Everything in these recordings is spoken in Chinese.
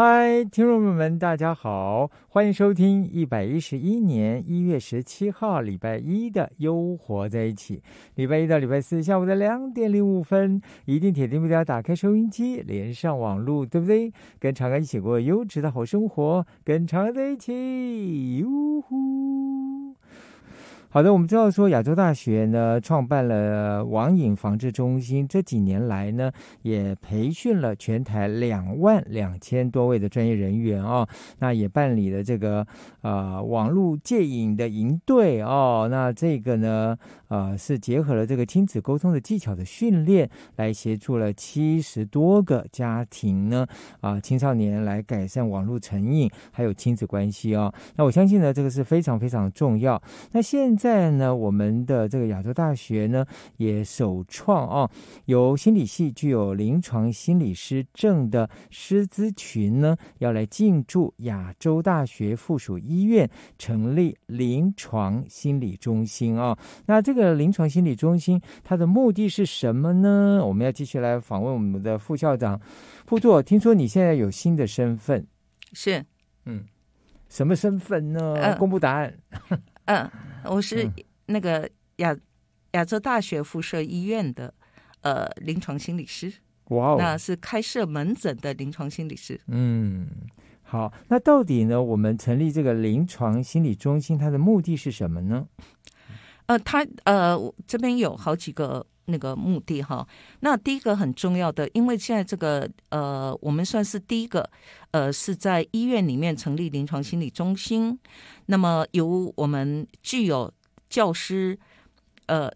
嗨，听众朋友们，大家好，欢迎收听一百一十一年一月十七号礼拜一的《优活在一起》。礼拜一到礼拜四下午的两点零五分，一定铁定不掉，打开收音机，连上网络，对不对？跟长安一起过优质的好生活，跟安在一起，呜呼。好的，我们知道说亚洲大学呢创办了网瘾防治中心，这几年来呢也培训了全台两万两千多位的专业人员哦，那也办理了这个呃网络戒瘾的营队哦，那这个呢呃是结合了这个亲子沟通的技巧的训练，来协助了七十多个家庭呢啊青少年来改善网络成瘾还有亲子关系哦，那我相信呢这个是非常非常重要，那现在呢，我们的这个亚洲大学呢，也首创啊，由心理系具有临床心理师证的师资群呢，要来进驻亚洲大学附属医院，成立临床心理中心啊。那这个临床心理中心，它的目的是什么呢？我们要继续来访问我们的副校长副座。听说你现在有新的身份，是，嗯，什么身份呢？公布答案，嗯。我是那个亚亚洲大学附设医院的呃临床心理师，哇，那是开设门诊的临床心理师。嗯，好，那到底呢？我们成立这个临床心理中心，它的目的是什么呢？呃，它呃这边有好几个。那个目的哈，那第一个很重要的，因为现在这个呃，我们算是第一个，呃，是在医院里面成立临床心理中心，那么由我们具有教师呃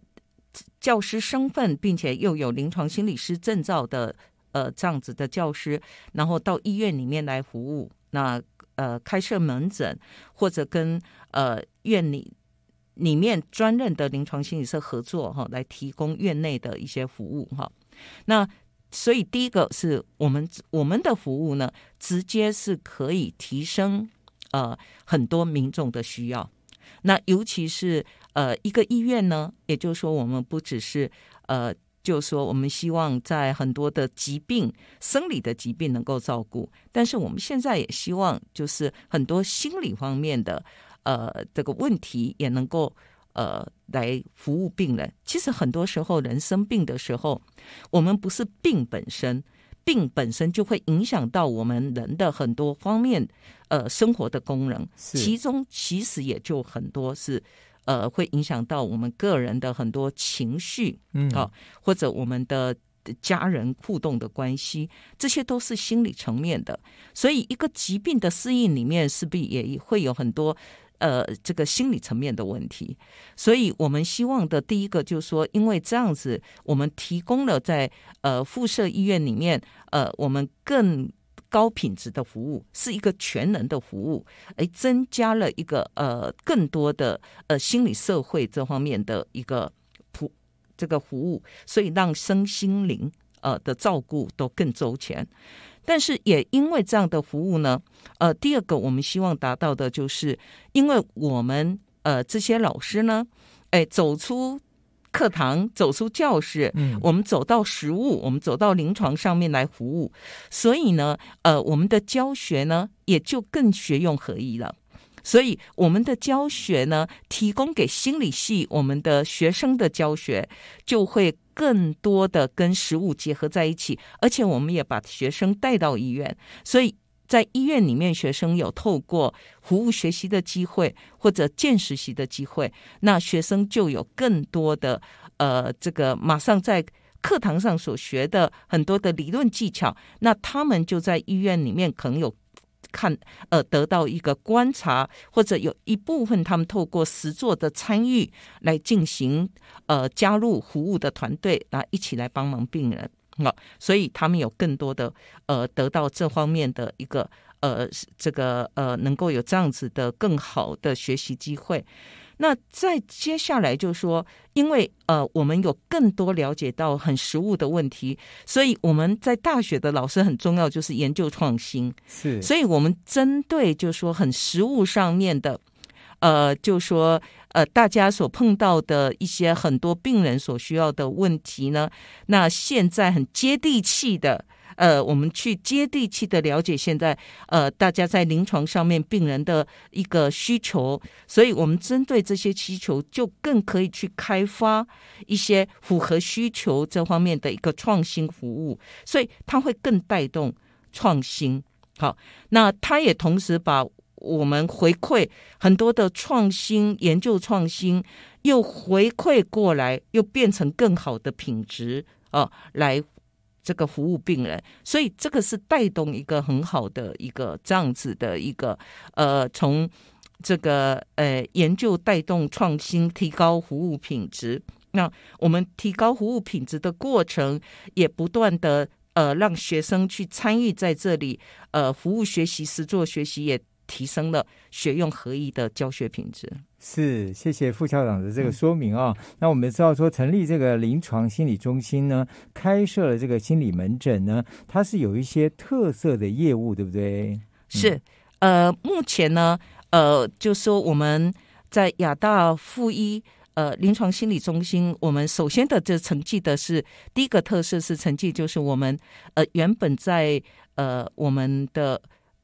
教师身份，并且又有临床心理师证照的呃这样子的教师，然后到医院里面来服务，那呃开设门诊或者跟呃院里。里面专任的临床心理社合作哈，来提供院内的一些服务哈。那所以第一个是我们我们的服务呢，直接是可以提升呃很多民众的需要。那尤其是呃一个医院呢，也就是说我们不只是呃，就说我们希望在很多的疾病生理的疾病能够照顾，但是我们现在也希望就是很多心理方面的。呃，这个问题也能够呃来服务病人。其实很多时候人生病的时候，我们不是病本身，病本身就会影响到我们人的很多方面，呃，生活的功能。其中其实也就很多是呃，会影响到我们个人的很多情绪，嗯，好，或者我们的家人互动的关系，这些都是心理层面的。所以一个疾病的适应里面，势必也会有很多。呃，这个心理层面的问题，所以我们希望的，第一个就是说，因为这样子，我们提供了在呃附设医院里面，呃，我们更高品质的服务，是一个全能的服务，哎，增加了一个呃更多的呃心理社会这方面的一个服这个服务，所以让身心灵呃的照顾都更周全。但是也因为这样的服务呢，呃，第二个我们希望达到的就是，因为我们呃这些老师呢，哎，走出课堂，走出教室，我们走到实物，我们走到临床上面来服务，所以呢，呃，我们的教学呢也就更学用合一了。所以我们的教学呢，提供给心理系我们的学生的教学就会。更多的跟实物结合在一起，而且我们也把学生带到医院，所以在医院里面，学生有透过服务学习的机会或者见实习的机会，那学生就有更多的呃，这个马上在课堂上所学的很多的理论技巧，那他们就在医院里面可能有。看，呃，得到一个观察，或者有一部分他们透过实作的参与来进行，呃，加入服务的团队，那一起来帮忙病人。好，所以他们有更多的，呃，得到这方面的一个，呃，这个，呃，能够有这样子的更好的学习机会。那再接下来就说，因为呃，我们有更多了解到很实物的问题，所以我们在大学的老师很重要，就是研究创新。是，所以我们针对就是说很实物上面的，呃，就说呃大家所碰到的一些很多病人所需要的问题呢，那现在很接地气的。呃，我们去接地气的了解现在，呃，大家在临床上面病人的一个需求，所以我们针对这些需求，就更可以去开发一些符合需求这方面的一个创新服务，所以它会更带动创新。好，那它也同时把我们回馈很多的创新研究创新，又回馈过来，又变成更好的品质啊，来。这个服务病人，所以这个是带动一个很好的一个这样子的一个呃，从这个呃研究带动创新，提高服务品质。那我们提高服务品质的过程，也不断的呃让学生去参与在这里呃服务学习实做学习，也提升了学用合一的教学品质。是，谢谢副校长的这个说明啊。那我们知道说，成立这个临床心理中心呢，开设了这个心理门诊呢，它是有一些特色的业务，对不对？是，呃，目前呢，呃，就说我们在亚大附一呃临床心理中心，我们首先的这成绩的是第一个特色是成绩，就是我们呃原本在呃我们的。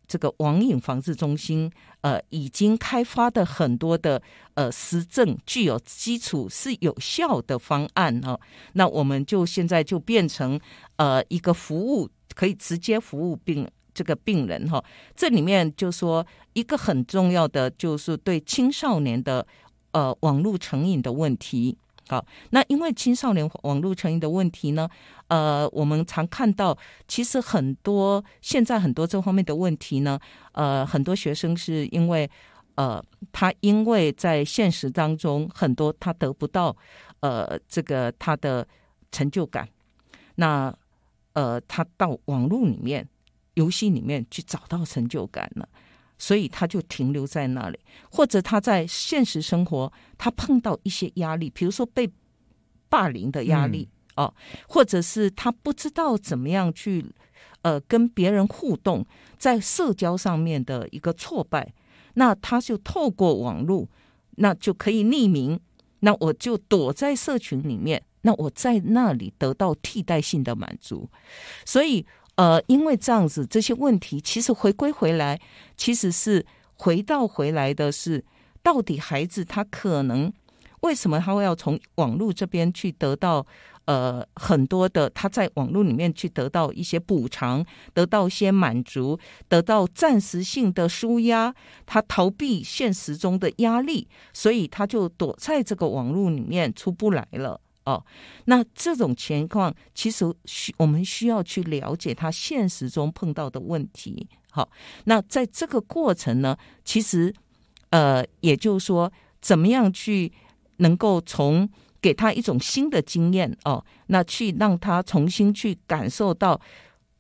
这个网瘾防治中心，呃，已经开发的很多的呃实证具有基础是有效的方案哈，那我们就现在就变成呃一个服务可以直接服务病这个病人哈，这里面就说一个很重要的就是对青少年的呃网络成瘾的问题。好，那因为青少年网络成瘾的问题呢，呃，我们常看到，其实很多现在很多这方面的问题呢，呃，很多学生是因为，呃，他因为在现实当中很多他得不到，呃，这个他的成就感，那呃，他到网络里面、游戏里面去找到成就感了。所以他就停留在那里，或者他在现实生活他碰到一些压力，比如说被霸凌的压力哦，或者是他不知道怎么样去呃跟别人互动，在社交上面的一个挫败，那他就透过网络，那就可以匿名，那我就躲在社群里面，那我在那里得到替代性的满足，所以。呃，因为这样子这些问题，其实回归回来，其实是回到回来的是，到底孩子他可能为什么他会要从网络这边去得到呃很多的他在网络里面去得到一些补偿，得到一些满足，得到暂时性的舒压，他逃避现实中的压力，所以他就躲在这个网络里面出不来了。哦，那这种情况其实需我们需要去了解他现实中碰到的问题。好，那在这个过程呢，其实呃，也就是说，怎么样去能够从给他一种新的经验哦，那去让他重新去感受到，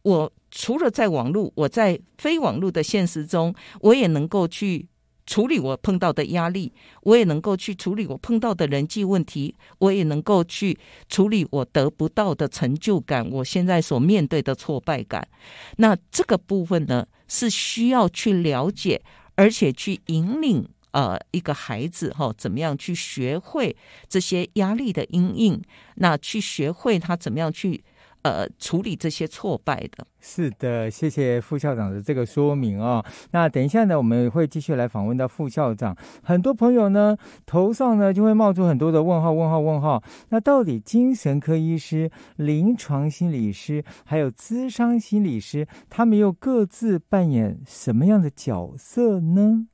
我除了在网络，我在非网络的现实中，我也能够去。处理我碰到的压力，我也能够去处理我碰到的人际问题，我也能够去处理我得不到的成就感，我现在所面对的挫败感。那这个部分呢，是需要去了解，而且去引领呃一个孩子哈，怎么样去学会这些压力的阴影，那去学会他怎么样去。呃，处理这些挫败的。是的，谢谢副校长的这个说明啊。那等一下呢，我们会继续来访问到副校长。很多朋友呢，头上呢就会冒出很多的问号，问号，问号。那到底精神科医师、临床心理师还有咨商心理师，他们又各自扮演什么样的角色呢？